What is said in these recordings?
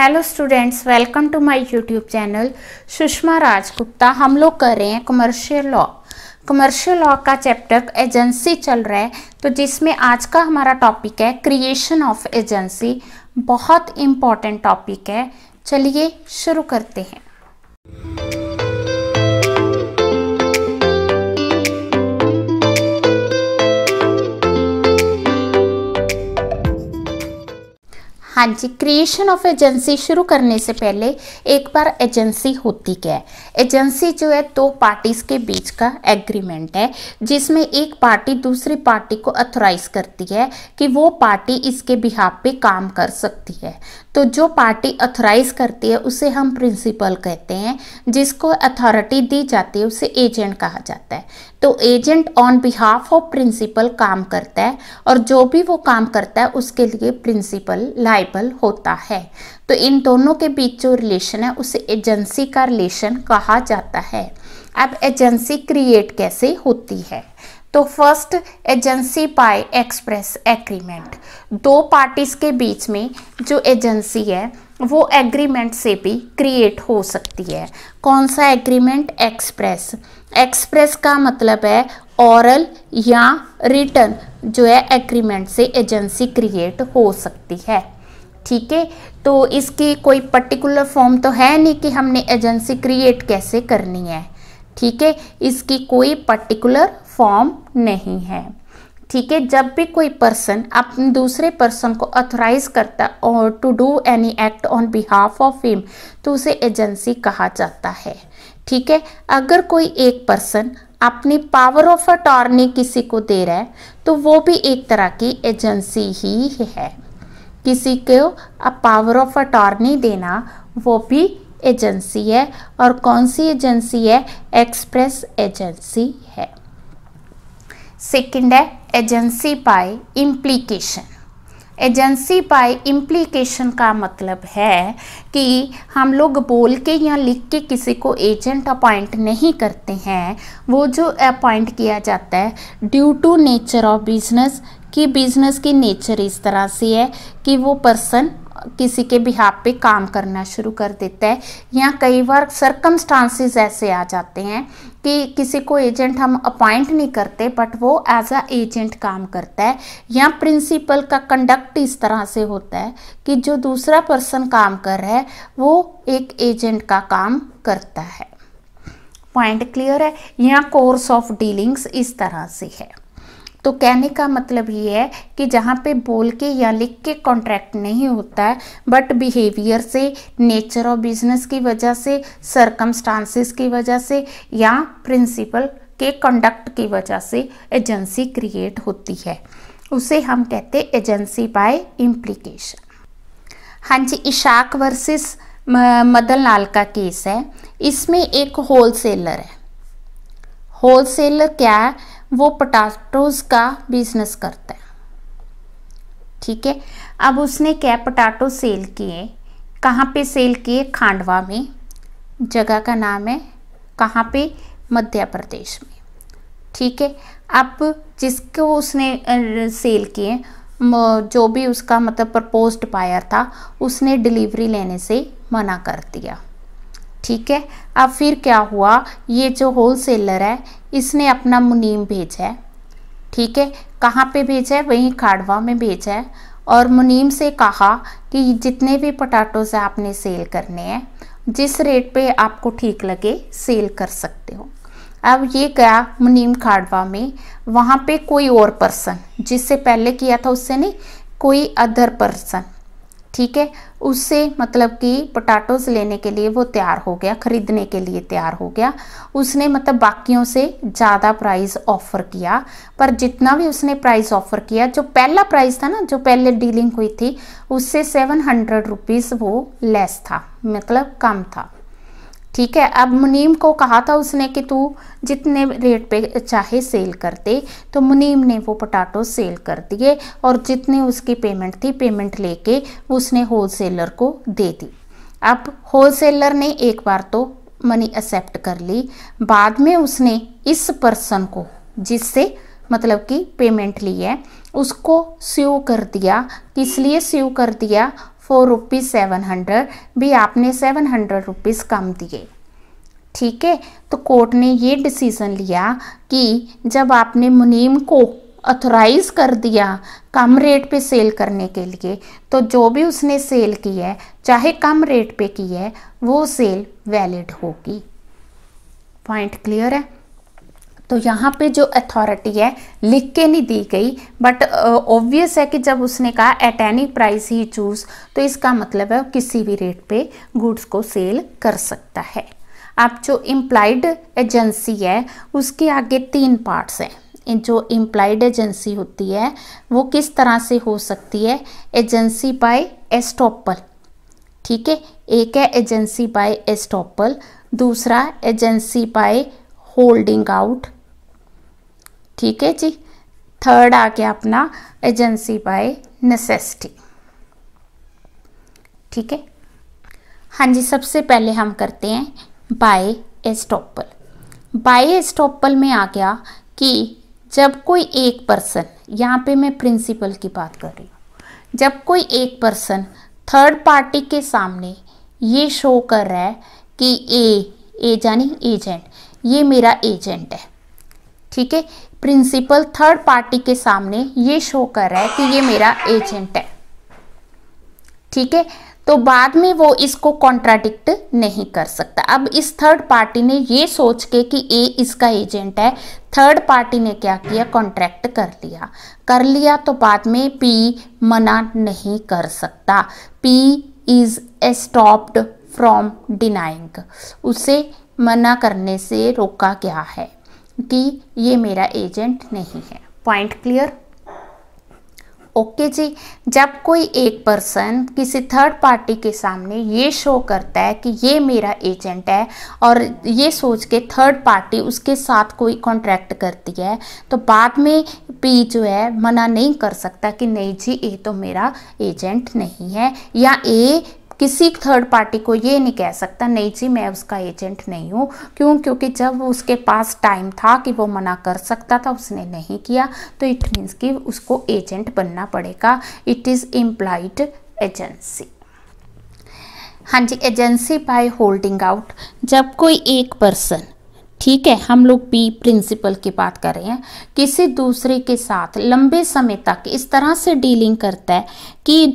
hello students welcome to my YouTube channel Sushma Rajgupta हम लोग कर रहे हैं कमर्शियल लॉ कमर्शियल लॉ का चैप्टर एजेंसी चल रहा है तो जिसमें आज का हमारा टॉपिक है क्रिएशन ऑफ एजेंसी बहुत इम्पॉर्टेंट टॉपिक है चलिए शुरू करते हैं हाँ जी क्रिएशन ऑफ एजेंसी शुरू करने से पहले एक बार एजेंसी होती क्या है एजेंसी जो है दो पार्टीज़ के बीच का एग्रीमेंट है जिसमें एक पार्टी दूसरी पार्टी को अथोराइज करती है कि वो पार्टी इसके बिहाफ पे काम कर सकती है तो जो पार्टी अथोराइज करती है उसे हम प्रिंसिपल कहते हैं जिसको अथॉरिटी दी जाती है उसे एजेंट कहा जाता है तो agent on behalf of principal काम करता है और जो भी वो काम करता है उसके लिए प्रिंसिपल लाइव ट्राइबल होता है तो इन दोनों के बीच जो रिलेशन है उसे एजेंसी का रिलेशन कहा जाता है अब एजेंसी क्रिएट कैसे होती है तो first agency by express agreement दो पार्टीज़ के बीच में जो एजेंसी है वो एग्रीमेंट से भी क्रिएट हो सकती है कौन सा एग्रीमेंट एक्सप्रेस एक्सप्रेस का मतलब है औरल या रिटर्न जो है एग्रीमेंट से एजेंसी क्रिएट हो सकती है ठीक है तो इसकी कोई पर्टिकुलर फॉर्म तो है नहीं कि हमने एजेंसी क्रिएट कैसे करनी है ठीक है इसकी कोई पर्टिकुलर फॉर्म नहीं है ठीक है जब भी कोई पर्सन अपने दूसरे पर्सन को ऑथोराइज करता और to do any act on behalf of him तो उसे एजेंसी कहा जाता है ठीक है अगर कोई एक पर्सन अपनी पावर ऑफ अटॉर्नी किसी को दे रहा है तो वो भी एक तरह की एजेंसी ही है किसी को पावर ऑफ अटॉर्नी देना वो भी एजेंसी है और कौन सी एजेंसी है एक्सप्रेस एजेंसी है सेकंड है agency by implication agency by implication का मतलब है कि हम लोग बोल के या लिख के किसी को एजेंट अपॉइंट नहीं करते हैं वो जो अपॉइंट किया जाता है due to nature of business कि बिजनेस की नेचर इस तरह से है कि वो पर्सन किसी के बिहाब पे काम करना शुरू कर देता है या कई बार सरकमस्टांसिस ऐसे आ जाते हैं कि किसी को एजेंट हम अपॉइंट नहीं करते बट वो एज अ एजेंट काम करता है या प्रिंसिपल का कंडक्ट इस तरह से होता है कि जो दूसरा पर्सन काम कर रहा है वो एक एजेंट का काम करता है पॉइंट क्लियर है या कोर्स ऑफ डीलिंग्स इस तरह से है तो कहने का मतलब ये है कि जहाँ पे बोल के या लिख के कॉन्ट्रैक्ट नहीं होता है बट बिहेवियर से नेचर ऑफ बिजनेस की वजह से सरकमस्टांसिस की वजह से या प्रिंसिपल के कंडक्ट की वजह से एजेंसी क्रिएट होती है उसे हम कहते एजेंसी बाय इम्प्लीकेशन हाँ जी इशाक वर्सेस मदन लाल का केस है इसमें एक होल सेलर है होल सेलर क्या है वो पटाटोज़ का बिजनेस करता है ठीक है अब उसने क्या पटाटो सेल किए कहाँ पे सेल किए खांडवा में जगह का नाम है कहाँ पे मध्य प्रदेश में ठीक है अब जिसको उसने सेल किए जो भी उसका मतलब प्रपोज्ड पाया था उसने डिलीवरी लेने से मना कर दिया ठीक है अब फिर क्या हुआ ये जो होल सेलर है इसने अपना मुनीम भेजा है ठीक है कहाँ पे भेजा है वहीं खाड़वा में भेजा है और मुनीम से कहा कि जितने भी पटाटोज़ आपने सेल करने हैं जिस रेट पे आपको ठीक लगे सेल कर सकते हो अब ये गया मुनीम खाड़वा में वहाँ पे कोई और पर्सन जिससे पहले किया था उससे नहीं कोई अदर पर्सन ठीक है उससे मतलब कि पोटाटोज लेने के लिए वो तैयार हो गया ख़रीदने के लिए तैयार हो गया उसने मतलब बाकियों से ज़्यादा प्राइस ऑफ़र किया पर जितना भी उसने प्राइस ऑफ़र किया जो पहला प्राइस था ना जो पहले डीलिंग हुई थी उससे सेवन हंड्रेड रुपीज़ वो लेस था मतलब कम था ठीक है अब मुनीम को कहा था उसने कि तू जितने रेट पे चाहे सेल कर दे तो मुनीम ने वो पटाटो सेल कर दिए और जितनी उसकी पेमेंट थी पेमेंट लेके उसने होल सेलर को दे दी अब होल सेलर ने एक बार तो मनी एक्सेप्ट कर ली बाद में उसने इस पर्सन को जिससे मतलब कि पेमेंट ली है उसको स्यू कर दिया किस लिए स्यू कर दिया फोर रुपीज़ सेवन हंड्रेड भी आपने सेवन हंड्रेड रुपीज़ कम दिए ठीक है तो कोर्ट ने ये डिसीज़न लिया कि जब आपने मुनीम को अथोराइज कर दिया कम रेट पे सेल करने के लिए तो जो भी उसने सेल की है चाहे कम रेट पे की है वो सेल वैलिड होगी पॉइंट क्लियर है तो यहाँ पे जो अथॉरिटी है लिख के नहीं दी गई बट ऑब्वियस uh, है कि जब उसने कहा at any price he choose तो इसका मतलब है किसी भी रेट पे गुड्स को सेल कर सकता है आप जो इम्प्लाइड एजेंसी है उसके आगे तीन पार्ट्स हैं जो इम्प्लाइड एजेंसी होती है वो किस तरह से हो सकती है एजेंसी बाय एस्टॉपल ठीक है एक है एजेंसी बाय एस्टॉपल दूसरा एजेंसी बाय होल्डिंग आउट ठीक है जी थर्ड आ गया अपना एजेंसी बाय नेसेसिटी ठीक है हाँ जी सबसे पहले हम करते हैं बाय एस्टॉपल बाय एस्टोपल में आ गया कि जब कोई एक पर्सन यहाँ पे मैं प्रिंसिपल की बात कर रही हूँ जब कोई एक पर्सन थर्ड पार्टी के सामने ये शो कर रहा है कि ए ए जानी एजेंट ये मेरा एजेंट है ठीक है प्रिंसिपल थर्ड पार्टी के सामने ये शो कर रहा है कि ये मेरा एजेंट है ठीक है तो बाद में वो इसको कॉन्ट्राडिक्ट नहीं कर सकता अब इस थर्ड पार्टी ने ये सोच के कि ए इसका एजेंट है थर्ड पार्टी ने क्या किया कॉन्ट्रैक्ट कर लिया कर लिया तो बाद में पी मना नहीं कर सकता P is estopped from denying उसे मना करने से रोका गया है कि ये मेरा एजेंट नहीं है पॉइंट क्लियर ओके okay जी जब कोई एक पर्सन किसी थर्ड पार्टी के सामने ये शो करता है कि ये मेरा एजेंट है और ये सोच के थर्ड पार्टी उसके साथ कोई कॉन्ट्रैक्ट करती है तो बाद में पी जो है मना नहीं कर सकता कि नहीं जी ये तो मेरा एजेंट नहीं है या ए किसी थर्ड पार्टी को ये नहीं कह सकता नहीं जी मैं उसका एजेंट नहीं हूँ क्यों क्योंकि जब उसके पास टाइम था कि वो मना कर सकता था उसने नहीं किया तो इट मीन्स कि उसको एजेंट बनना पड़ेगा इट इज़ इम्प्लाइड एजेंसी हाँ जी एजेंसी बाय होल्डिंग आउट जब कोई एक पर्सन ठीक है हम लोग पी प्रिंसिपल की बात कर रहे हैं किसी दूसरे के साथ लंबे समय तक इस तरह से डीलिंग करता है कि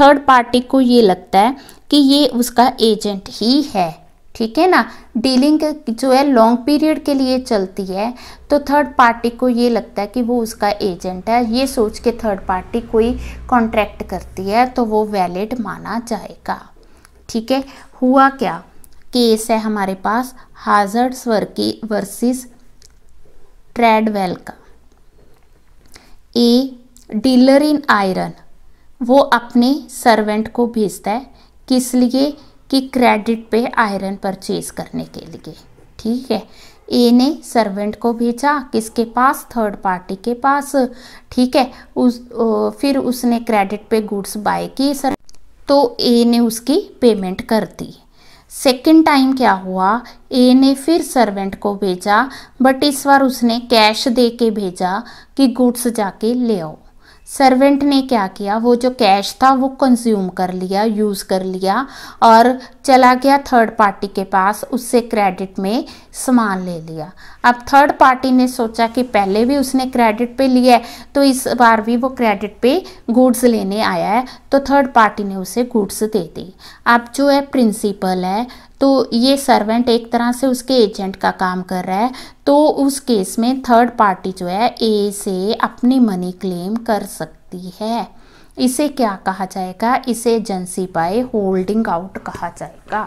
थर्ड पार्टी को ये लगता है कि ये उसका एजेंट ही है ठीक है ना डीलिंग जो है लॉन्ग पीरियड के लिए चलती है तो थर्ड पार्टी को ये लगता है कि वो उसका एजेंट है ये सोच के थर्ड पार्टी कोई कॉन्ट्रैक्ट करती है तो वो वैलिड माना जाएगा ठीक है हुआ क्या केस है हमारे पास हाजर्ड्स वर्की वर्सेस ट्रेडवेल का ए डीलर इन आयरन वो अपने सर्वेंट को भेजता है किस लिए कि क्रेडिट पे आयरन परचेज करने के लिए ठीक है ए ने सर्वेंट को भेजा किसके पास थर्ड पार्टी के पास ठीक है उस ओ, फिर उसने क्रेडिट पे गुड्स बाय किए सर तो ए ने उसकी पेमेंट कर दी सेकेंड टाइम क्या हुआ ए ने फिर सर्वेंट को भेजा बट इस बार उसने कैश दे के भेजा कि गुड्स जाके ले आओ सर्वेंट ने क्या किया वो जो कैश था वो कंज्यूम कर लिया यूज़ कर लिया और चला गया थर्ड पार्टी के पास उससे क्रेडिट में सामान ले लिया अब थर्ड पार्टी ने सोचा कि पहले भी उसने क्रेडिट पे लिया है तो इस बार भी वो क्रेडिट पे गुड्स लेने आया है तो थर्ड पार्टी ने उसे गुड्स दे दी अब जो है प्रिंसिपल है तो ये सर्वेंट एक तरह से उसके एजेंट का काम कर रहा है तो उस केस में थर्ड पार्टी जो है ए से अपनी मनी क्लेम कर सकती है इसे क्या कहा जाएगा इसे एजेंसी बाय होल्डिंग आउट कहा जाएगा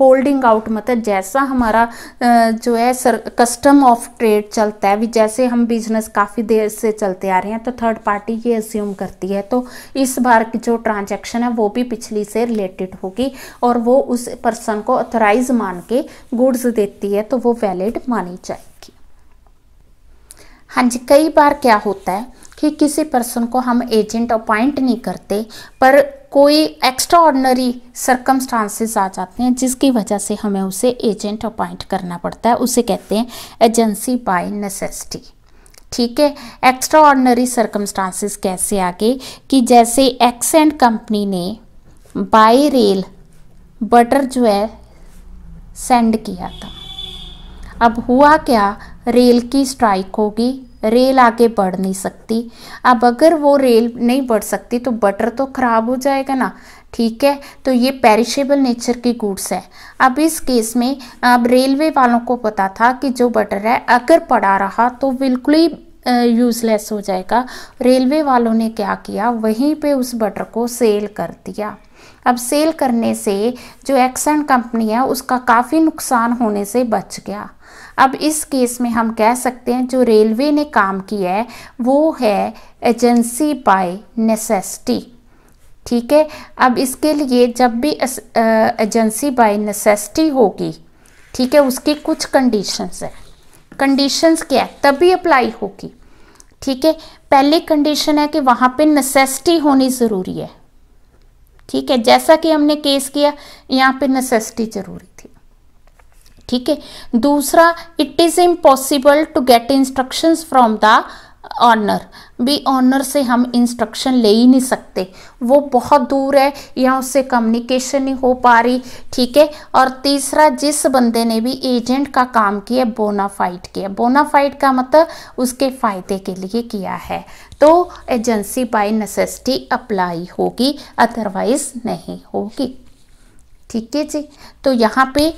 होल्डिंग आउट मतलब जैसा हमारा जो है सर कस्टम ऑफ ट्रेड चलता है जैसे हम बिजनेस काफ़ी देर से चलते आ रहे हैं तो थर्ड पार्टी ये एज्यूम करती है तो इस बार की जो ट्रांजैक्शन है वो भी पिछली से रिलेटेड होगी और वो उस पर्सन को ऑथराइज मान के गुड्स देती है तो वो वैलिड मानी जाएगी हाँ जी कई बार क्या होता है कि किसी पर्सन को हम एजेंट अपॉइंट नहीं करते पर कोई एक्स्ट्रा ऑर्डनरी सर्कमस्टांसिस आ जाते हैं जिसकी वजह से हमें उसे एजेंट अपॉइंट करना पड़ता है उसे कहते हैं एजेंसी बाय नेसेसिटी ठीक है एक्स्ट्रा ऑर्डनरी सर्कमस्टांसिस कैसे आ गए कि जैसे एक्सेंट कंपनी ने बाय रेल बटर जो है सेंड किया था अब हुआ क्या रेल की स्ट्राइक होगी रेल आगे बढ़ नहीं सकती अब अगर वो रेल नहीं बढ़ सकती तो बटर तो ख़राब हो जाएगा ना ठीक है तो ये पेरिशेबल नेचर की गुड्स है अब इस केस में अब रेलवे वालों को पता था कि जो बटर है अगर पड़ा रहा तो बिल्कुल ही यूज़लेस हो जाएगा रेलवे वालों ने क्या किया वहीं पे उस बटर को सेल कर दिया अब सेल करने से जो एक्सन कंपनी है उसका काफ़ी नुकसान होने से बच गया अब इस केस में हम कह सकते हैं जो रेलवे ने काम किया है वो है एजेंसी बाय नेसेसिटी ठीक है अब इसके लिए जब भी एजेंसी बाय नेसेसिटी होगी ठीक है उसकी कुछ कंडीशंस है कंडीशंस क्या है तभी अप्लाई होगी ठीक है पहली कंडीशन है कि वहाँ पे नेसेसिटी होनी ज़रूरी है ठीक है जैसा कि हमने केस किया यहाँ पे नेसेसिटी जरूरी ठीक है दूसरा it is impossible to get instruction from the owner भी ऑनर से हम इंस्ट्रक्शन ले ही नहीं सकते वो बहुत दूर है या उससे कम्युनिकेशन नहीं हो पा रही ठीक है और तीसरा जिस बंदे ने भी एजेंट का काम किया बोनाफाइट किया बोनाफाइट का मतलब उसके फ़ायदे के लिए किया है तो एजेंसी बाय नेसेसिटी अप्लाई होगी अदरवाइज नहीं होगी ठीक है जी तो यहाँ पे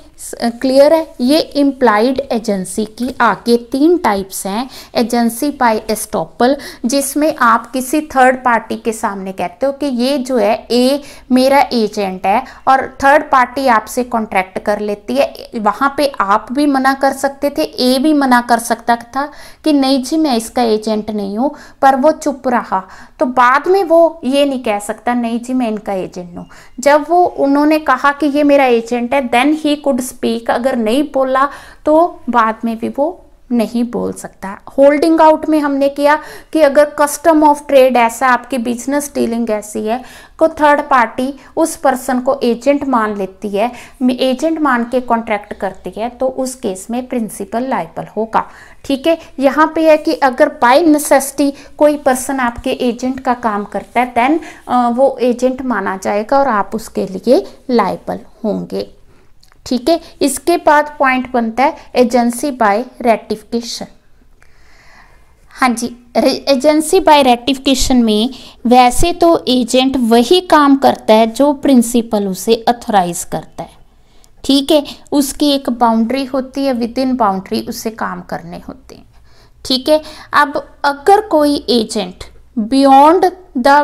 क्लियर है ये इम्प्लाइड एजेंसी की आगे तीन टाइप्स हैं एजेंसी बाय एस्टोपल जिसमें आप किसी थर्ड पार्टी के सामने कहते हो कि ये जो है ए मेरा एजेंट है और थर्ड पार्टी आपसे कॉन्ट्रैक्ट कर लेती है वहाँ पे आप भी मना कर सकते थे ए भी मना कर सकता था कि नहीं जी मैं इसका एजेंट नहीं हूँ पर वो चुप रहा तो बाद में वो ये नहीं कह सकता नहीं जी मैं इनका एजेंट हूँ जब वो उन्होंने कहा कि ये मेरा एजेंट इंपॉर्टेंट है देन ही कुड स्पीक अगर नहीं बोला तो बाद में भी वो नहीं बोल सकता होल्डिंग आउट में हमने किया कि अगर कस्टम ऑफ ट्रेड ऐसा आपकी बिजनेस डीलिंग ऐसी है को थर्ड पार्टी उस पर्सन को एजेंट मान लेती है एजेंट मान के कॉन्ट्रैक्ट करती है तो उस केस में प्रिंसिपल लाइबल होगा ठीक है यहाँ पे है कि अगर बाय नेसेसिटी कोई पर्सन आपके एजेंट का काम करता है देन वो एजेंट माना जाएगा और आप उसके लिए लाइबल होंगे ठीक है इसके बाद पॉइंट बनता है एजेंसी बाय रेटिफिकेशन हाँ जी एजेंसी बाय रेटिफिकेशन में वैसे तो एजेंट वही काम करता है जो प्रिंसिपल उसे अथोराइज करता है ठीक है उसकी एक बाउंड्री होती है विद इन बाउंड्री उसे काम करने होते हैं ठीक है अब अगर कोई एजेंट बियॉन्ड द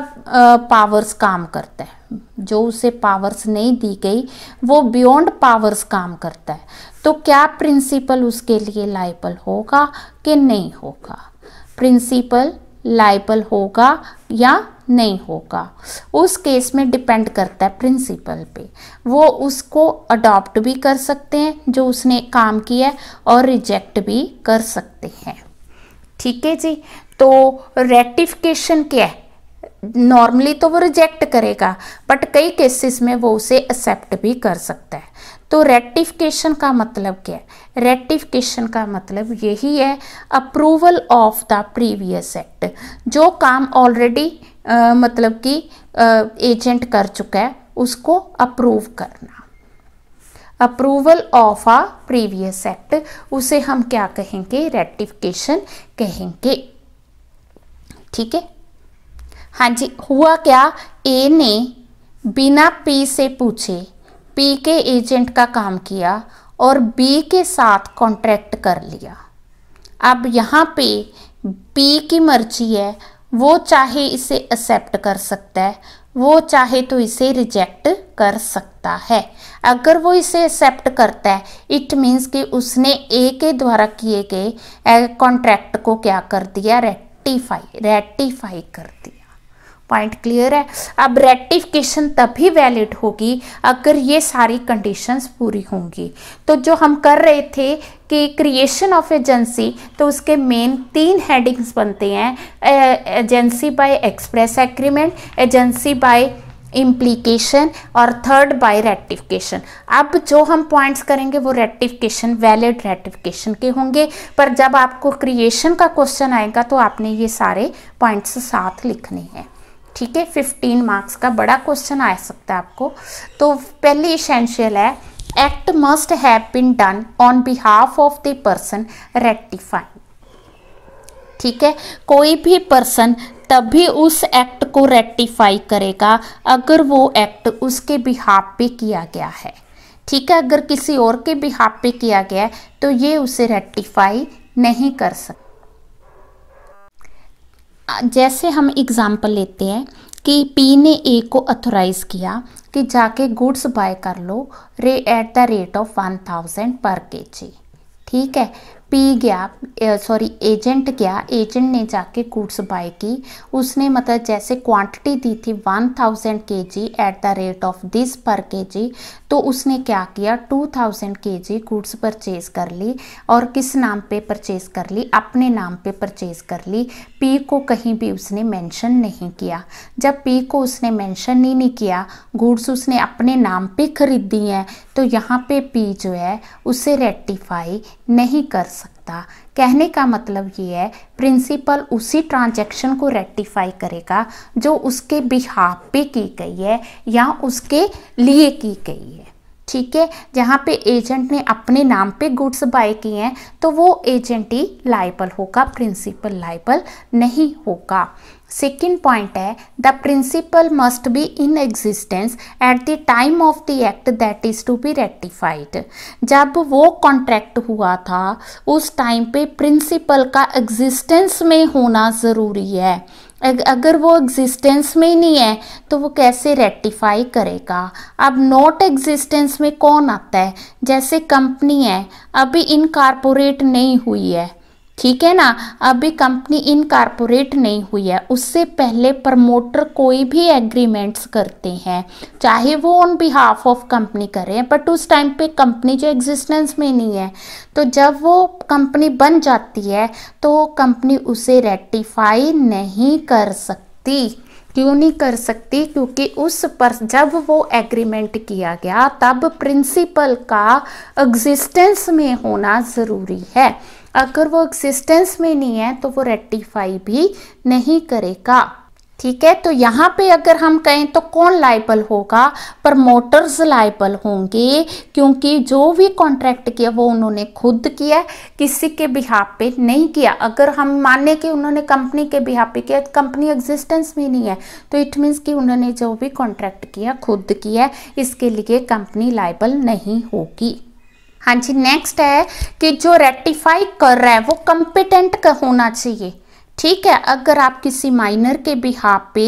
पावर्स काम करता है जो उसे पावर्स नहीं दी गई वो बियॉन्ड पावर्स काम करता है तो क्या प्रिंसिपल उसके लिए लाइबल होगा कि नहीं होगा प्रिंसिपल लाइबल होगा या नहीं होगा उस केस में डिपेंड करता है प्रिंसिपल पे वो उसको अडॉप्ट भी कर सकते हैं जो उसने काम किया और रिजेक्ट भी कर सकते हैं ठीक है जी तो रेटिफिकेशन क्या है नॉर्मली तो वो रिजेक्ट करेगा बट कई केसेस में वो उसे एक्सेप्ट भी कर सकता है तो रेटिफिकेशन का मतलब क्या है रेटिफिकेशन का मतलब यही है approval of the previous act जो काम ऑलरेडी मतलब कि एजेंट कर चुका है उसको अप्रूव करना approval of a previous act उसे हम क्या कहेंगे रेटिफिकेशन कहेंगे ठीक है हाँ जी हुआ क्या ए ने बिना पी से पूछे पी के एजेंट का काम किया और बी के साथ कॉन्ट्रैक्ट कर लिया अब यहाँ पे बी की मर्जी है वो चाहे इसे एक्सेप्ट कर सकता है वो चाहे तो इसे रिजेक्ट कर सकता है अगर वो इसे एक्सेप्ट करता है इट मीन्स कि उसने ए के द्वारा किए गए कॉन्ट्रैक्ट को क्या कर दिया रेटिफाई रेटिफाई कर दिया पॉइंट क्लियर है अब रेटिफिकेशन तभी वैलिड होगी अगर ये सारी कंडीशंस पूरी होंगी तो जो हम कर रहे थे कि क्रिएशन ऑफ एजेंसी तो उसके मेन तीन हेडिंग्स बनते हैं agency by express agreement agency by implication और थर्ड बाय रेटिफिकेशन अब जो हम पॉइंट्स करेंगे वो रेटिफिकेशन वैलिड रेटिफिकेशन के होंगे पर जब आपको क्रिएशन का क्वेश्चन आएगा तो आपने ये सारे पॉइंट्स साथ लिखने हैं ठीक है फिफ्टीन मार्क्स का बड़ा क्वेश्चन आ सकता है आपको तो पहले इसेंशियल है act must have been done on behalf of the person rectifying ठीक है कोई भी पर्सन तभी उस एक्ट को रेक्टिफाई करेगा अगर वो एक्ट उसके बिहाफ पे किया गया है ठीक है अगर किसी और के बिहाफ पे किया गया है तो ये उसे रेक्टिफाई नहीं कर सकता जैसे हम एग्ज़ाम्पल लेते हैं कि पी ने ए को अथोराइज़ किया कि जाके गुड्स बाय कर लो रे at the rate of one thousand per K जी ठीक है पी गया सॉरी एजेंट गया एजेंट ने जाके गुड्स बाय की उसने मतलब जैसे क्वांटिटी दी थी one thousand K G at the rate of this per K जी तो उसने क्या किया टू थाउजेंड के जी गुड्स परचेज कर ली और किस नाम पे परचेज कर ली अपने नाम पे परचेज कर ली पी को कहीं भी उसने मेंशन नहीं किया जब पी को उसने मेंशन ही नहीं किया गुड्स उसने अपने नाम पे खरीदी हैं तो यहाँ पे पी जो है उसे रेटिफाई नहीं कर सकता कहने का मतलब ये है प्रिंसिपल उसी ट्रांजैक्शन को रेक्टिफाई करेगा जो उसके बिहाफ पे की गई है या उसके लिए की गई है ठीक है जहाँ पे एजेंट ने अपने नाम पे गुड्स बाय किए हैं तो वो एजेंट ही लाइबल होगा प्रिंसिपल लाइबल नहीं होगा सेकेंड पॉइंट है the principal must be in existence at the time of the act that is to be rectified जब वो कॉन्ट्रैक्ट हुआ था उस टाइम पे प्रिंसिपल का एग्जिस्टेंस में होना ज़रूरी है अगर वो एग्जिस्टेंस में ही नहीं है तो वो कैसे रेक्टिफाई करेगा अब नॉट एग्जिस्टेंस में कौन आता है जैसे कंपनी है अभी इनकारपोरेट नहीं हुई है ठीक है ना अभी कंपनी इनकारपोरेट नहीं हुई है उससे पहले प्रमोटर कोई भी एग्रीमेंट्स करते हैं चाहे वो ऑन बिहाफ ऑफ कंपनी करें बट उस टाइम पे कंपनी जो एग्जिस्टेंस में नहीं है तो जब वो कंपनी बन जाती है तो कंपनी उसे रेटिफाई नहीं कर सकती क्यों नहीं कर सकती क्योंकि उस पर जब वो एग्रीमेंट किया गया तब प्रिंसिपल का एग्जिस्टेंस में होना ज़रूरी है अगर वो एग्जिस्टेंस में नहीं है तो वो रेक्टिफाई भी नहीं करेगा ठीक है तो यहाँ पे अगर हम कहें तो कौन लाइबल होगा प्रमोटर्स लाइबल होंगे क्योंकि जो भी कॉन्ट्रैक्ट किया वो उन्होंने खुद किया किसी के बिहा पे नहीं किया अगर हम माने कि उन्होंने कंपनी के बिहाब पे किया कंपनी तो एग्जिस्टेंस में नहीं है तो इट मीन्स कि उन्होंने जो भी कॉन्ट्रैक्ट किया खुद किया इसके लिए कंपनी लाइबल नहीं होगी हाँ जी नेक्स्ट है कि जो रेटिफाई कर रहा है वो कंपिटेंट का होना चाहिए ठीक है अगर आप किसी माइनर के बिहा पे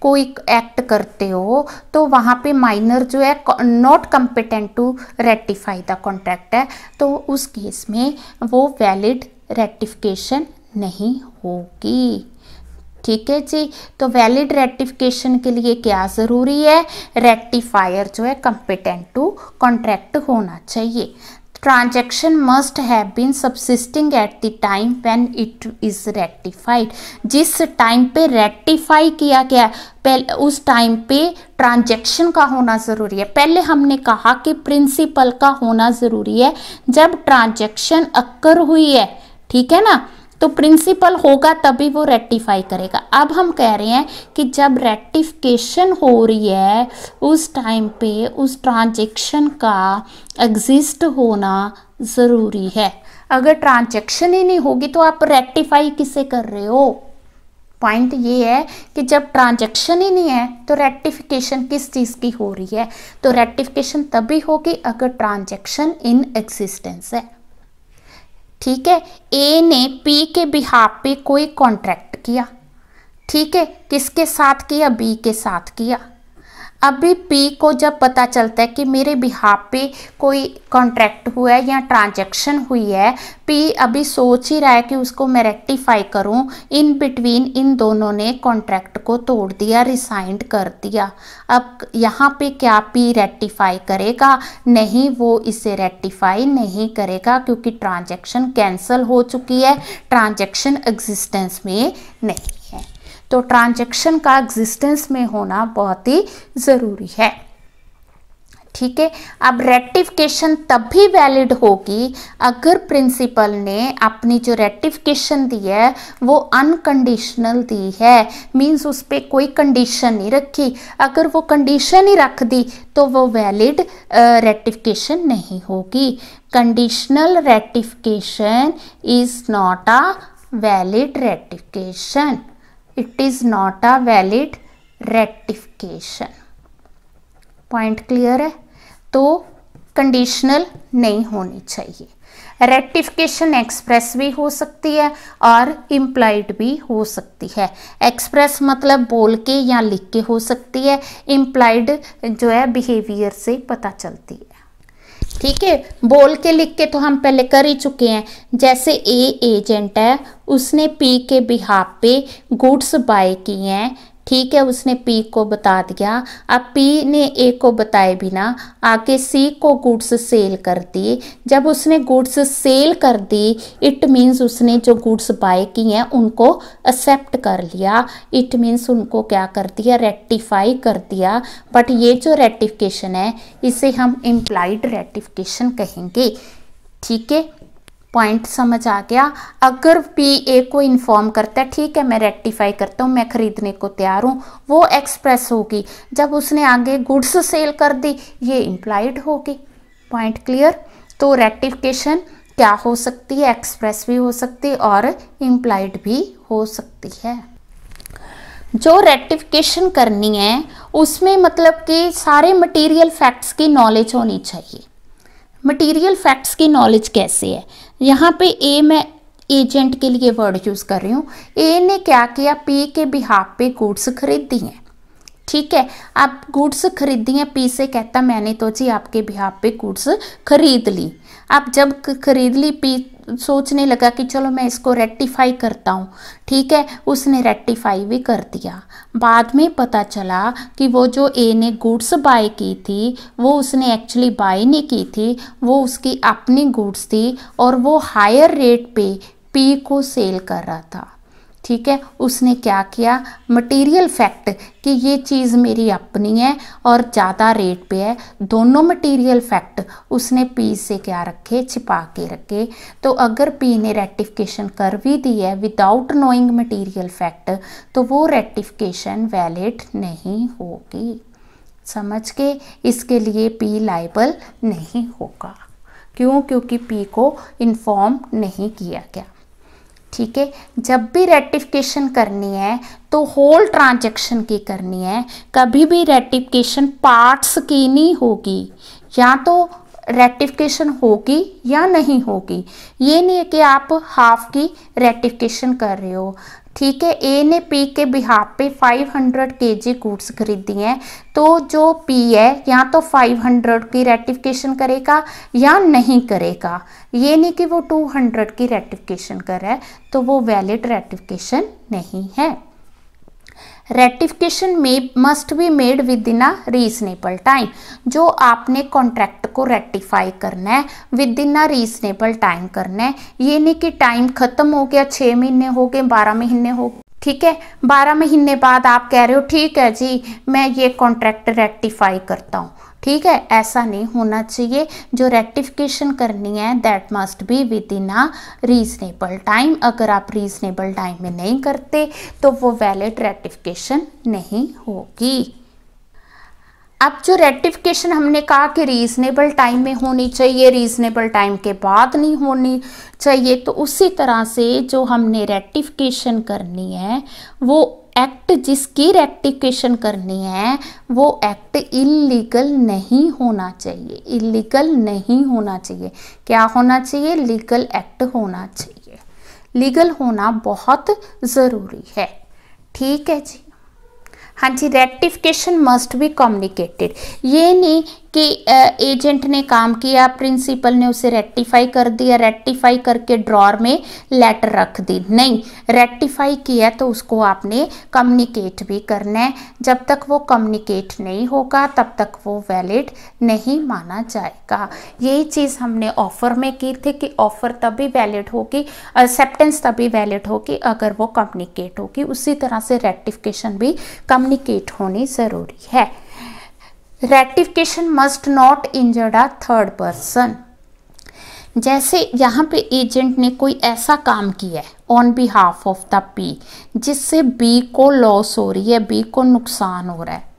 कोई एक्ट करते हो तो वहाँ पे माइनर जो है not competent to ratify the contract है तो उस केस में वो वैलिड रेटिफिकेशन नहीं होगी ठीक है जी तो वैलिड रेक्टिफिकेशन के लिए क्या ज़रूरी है रेक्टिफायर जो है कंपिटेंट टू कॉन्ट्रैक्ट होना चाहिए transaction must have been subsisting at the time when it is rectified जिस टाइम पे रेक्टिफाई किया गया पहले उस टाइम पे ट्रांजेक्शन का होना ज़रूरी है पहले हमने कहा कि प्रिंसिपल का होना ज़रूरी है जब ट्रांजेक्शन अक्कर हुई है ठीक है ना तो प्रिंसिपल होगा तभी वो रेक्टिफाई करेगा अब हम कह रहे हैं कि जब रेक्टिफिकेशन हो रही है उस टाइम पे उस ट्रांजेक्शन का एग्जिस्ट होना ज़रूरी है अगर ट्रांजेक्शन ही नहीं होगी तो आप रेक्टिफाई किसे कर रहे हो पॉइंट ये है कि जब ट्रांजेक्शन ही नहीं है तो रेक्टिफिकेशन किस चीज़ की हो रही है तो रेक्टिफिकेशन तभी होगी अगर ट्रांजेक्शन इन एग्जिस्टेंस है ठीक है ए ने पी के बिहाफ पे कोई कॉन्ट्रैक्ट किया ठीक है किसके साथ किया बी के साथ किया अभी पी को जब पता चलता है कि मेरे बिहार पे कोई कॉन्ट्रैक्ट हुआ है या ट्रांजैक्शन हुई है पी अभी सोच ही रहा है कि उसको मैं रेक्टिफाई करूं इन बिटवीन इन दोनों ने कॉन्ट्रैक्ट को तोड़ दिया रिसाइंड कर दिया अब यहाँ पे क्या पी रेक्टिफाई करेगा नहीं वो इसे रेक्टिफाई नहीं करेगा क्योंकि ट्रांजेक्शन कैंसल हो चुकी है ट्रांजेक्शन एग्जिस्टेंस में नहीं तो ट्रांजेक्शन का एग्जिस्टेंस में होना बहुत ही ज़रूरी है ठीक है अब रेटिफिकेशन तब भी वैलिड होगी अगर प्रिंसिपल ने अपनी जो रेटिफिकेशन दी है वो अनकंडीशनल दी है मींस उस पर कोई कंडीशन नहीं रखी अगर वो कंडीशन ही रख दी तो वो वैलिड रेटिफिकेशन नहीं होगी conditional ratification is not a valid ratification it is not a valid rectification point clear है तो कंडीशनल नहीं होनी चाहिए रेक्टिफिकेशन एक्सप्रेस भी हो सकती है और इम्प्लाइड भी हो सकती है एक्सप्रेस मतलब बोल के या लिख के हो सकती है इम्प्लाइड जो है बिहेवियर से पता चलती है ठीक है बोल के लिख के तो हम पहले कर ही चुके हैं जैसे ए एजेंट है उसने पी के बिहाफ पे गुड्स बाय किए हैं ठीक है उसने पी को बता दिया अब पी ने ए को बताए बिना आके सी को गुड्स सेल कर दिए जब उसने गुड्स सेल कर दी इट मीन्स उसने जो गुड्स बाय की हैं उनको एक्सेप्ट कर लिया इट मीन्स उनको क्या कर दिया रेक्टिफाई कर दिया बट ये जो रेटिफिकेशन है इसे हम इम्प्लाइड रेटिफिकेशन कहेंगे ठीक है पॉइंट समझ आ गया अगर पी ए को इन्फॉर्म करता है ठीक है मैं रेक्टिफाई करता हूँ मैं खरीदने को तैयार हूँ वो एक्सप्रेस होगी जब उसने आगे गुड्स सेल कर दी ये इम्प्लाइड होगी पॉइंट क्लियर तो रेक्टिफिकेशन क्या हो सकती है एक्सप्रेस भी हो सकती है और इम्प्लाइड भी हो सकती है जो रेक्टिफिकेशन करनी है उसमें मतलब कि सारे मटीरियल फैक्ट्स की नॉलेज होनी चाहिए मटीरियल फैक्ट्स की नॉलेज कैसे है यहाँ पे ए मैं एजेंट के लिए वर्ड यूज़ कर रही हूँ ए ने क्या किया पी के बिहाफ पे गुड्स खरीद हैं ठीक है आप गुड्स खरीदी हैं पी से कहता मैंने तो जी आपके बिहाफ पे गुड्स खरीद ली आप जब खरीद ली पी सोचने लगा कि चलो मैं इसको रेक्टिफाई करता हूँ ठीक है उसने रेक्टिफाई भी कर दिया बाद में पता चला कि वो जो ए ने गुड्स बाय की थी वो उसने एक्चुअली बाय नहीं की थी वो उसकी अपनी गुड्स थी और वो हायर रेट पे पी को सेल कर रहा था ठीक है उसने क्या किया मटेरियल फैक्ट कि ये चीज़ मेरी अपनी है और ज़्यादा रेट पे है दोनों मटेरियल फैक्ट उसने पी से क्या रखे छिपा के रखे तो अगर पी ने रेटिफिकेशन कर भी दी है विदाउट नोइंग मटेरियल फैक्ट तो वो रेटिफिकेशन वैलिड नहीं होगी समझ के इसके लिए पी लाइबल नहीं होगा क्यों क्योंकि पी को इन्फॉर्म नहीं किया गया ठीक है जब भी रेटिफिकेशन करनी है तो होल ट्रांजेक्शन की करनी है कभी भी रेटिफिकेशन पार्ट्स की नहीं होगी या तो रेटिफिकेशन होगी या नहीं होगी ये नहीं है कि आप हाफ की रेटिफिकेशन कर रहे हो ठीक है ए ने पी के बिहाफ पे 500 हंड्रेड के जी गुड्स खरीदी हैं तो जो पी है या तो 500 की रेटिफिकेशन करेगा या नहीं करेगा ये नहीं कि वो 200 की रेटिफिकेशन करे तो वो वैलिड रेटिफिकेशन नहीं है ratification may must be made within a reasonable time जो आपने कॉन्ट्रैक्ट को रेटिफाई करना है within a reasonable time करना है ये नहीं कि टाइम ख़त्म हो गया छः महीने हो गए बारह महीने हो ठीक है बारह महीने बाद आप कह रहे हो ठीक है जी मैं ये कॉन्ट्रैक्ट रेटिफाई करता हूँ ठीक है ऐसा नहीं होना चाहिए जो रेक्टिफिकेशन करनी है that must be within a reasonable time अगर आप रीजनेबल टाइम में नहीं करते तो वो वैलिड रेक्टिफिकेशन नहीं होगी अब जो रेक्टिफिकेशन हमने कहा कि रीजनेबल टाइम में होनी चाहिए रीजनेबल टाइम के बाद नहीं होनी चाहिए तो उसी तरह से जो हमने रेक्टिफिकेशन करनी है वो एक्ट जिसकी रेक्टिफिकेशन करनी है वो एक्ट इलीगल नहीं होना चाहिए इलीगल नहीं होना चाहिए क्या होना चाहिए लीगल एक्ट होना चाहिए लीगल होना बहुत ज़रूरी है ठीक है जी हाँ जी रेक्टिफिकेशन मस्ट बी कम्युनिकेटेड ये नहीं कि एजेंट ने काम किया प्रिंसिपल ने उसे रेक्टिफाई कर दिया रेक्टिफाई करके ड्रॉर में लेटर रख दी नहीं रेक्टिफाई किया तो उसको आपने कम्युनिकेट भी करना है जब तक वो कम्युनिकेट नहीं होगा तब तक वो वैलिड नहीं माना जाएगा यही चीज़ हमने ऑफ़र में की थी कि ऑफ़र तभी वैलिड होगी एक्सेप्टेंस तभी वैलिड होगी अगर वो कम्युनिकेट होगी उसी तरह से रेक्टिफिकेशन भी कम्युनिकेट होनी ज़रूरी है ratification must not injured a third person जैसे यहाँ पे एजेंट ने कोई ऐसा काम किया है on behalf of the P जिससे बी को लॉस हो रही है बी को नुकसान हो रहा है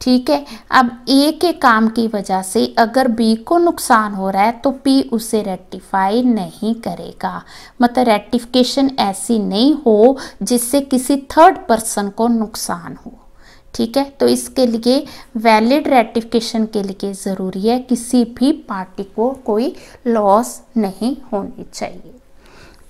ठीक है अब ए के काम की वजह से अगर बी को नुकसान हो रहा है तो पी उसे रेटिफाई नहीं करेगा मतलब रेटिफिकेशन ऐसी नहीं हो जिससे किसी थर्ड पर्सन को नुकसान हो ठीक है तो इसके लिए वैलिड रेटिफिकेशन के लिए ज़रूरी है किसी भी पार्टी को कोई लॉस नहीं होनी चाहिए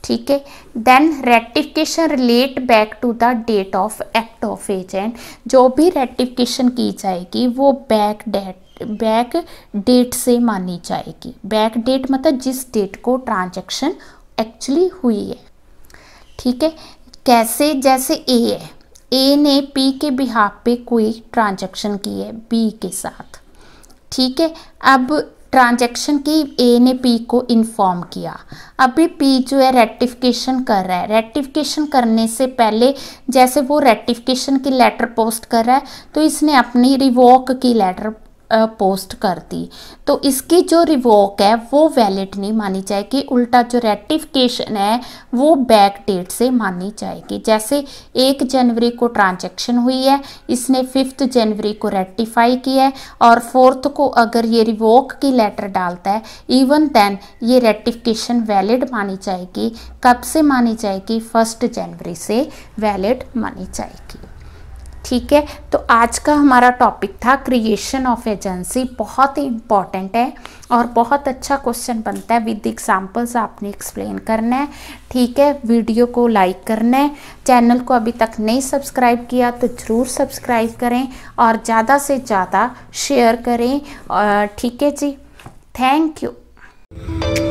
ठीक है then ratification relate back to the date of act of agent जो भी रेटिफिकेशन की जाएगी वो बैक डेट बैक डेट से मानी जाएगी बैक डेट मतलब जिस डेट को ट्रांजैक्शन एक्चुअली हुई है ठीक है कैसे जैसे ए है ए ने पी के बिहाब पे कोई ट्रांजैक्शन की है बी के साथ ठीक है अब ट्रांजैक्शन की ए ने पी को इन्फॉर्म किया अभी पी जो है रेटिफिकेशन कर रहा है रेटिफिकेशन करने से पहले जैसे वो रेटिफिकेशन की लेटर पोस्ट कर रहा है तो इसने अपनी रिवॉक की लेटर पोस्ट कर दी तो इसकी जो रिवोक है वो वैलिड नहीं मानी जाएगी उल्टा जो रेटिफिकेशन है वो बैक डेट से मानी जाएगी जैसे एक जनवरी को ट्रांजैक्शन हुई है इसने फिफ्थ जनवरी को रेटिफाई किया है और फोर्थ को अगर ये रिवोक की लेटर डालता है इवन देन ये रेटिफिकेशन वैलिड मानी जाएगी कब से मानी जाएगी फर्स्ट जनवरी से वैलिड मानी जाएगी ठीक है तो आज का हमारा टॉपिक था क्रिएशन ऑफ एजेंसी बहुत ही इम्पॉर्टेंट है और बहुत अच्छा क्वेश्चन बनता है विद एग्जांपल्स आपने एक्सप्लेन करना है ठीक है वीडियो को लाइक करना है चैनल को अभी तक नहीं सब्सक्राइब किया तो ज़रूर सब्सक्राइब करें और ज़्यादा से ज़्यादा शेयर करें ठीक है जी थैंक यू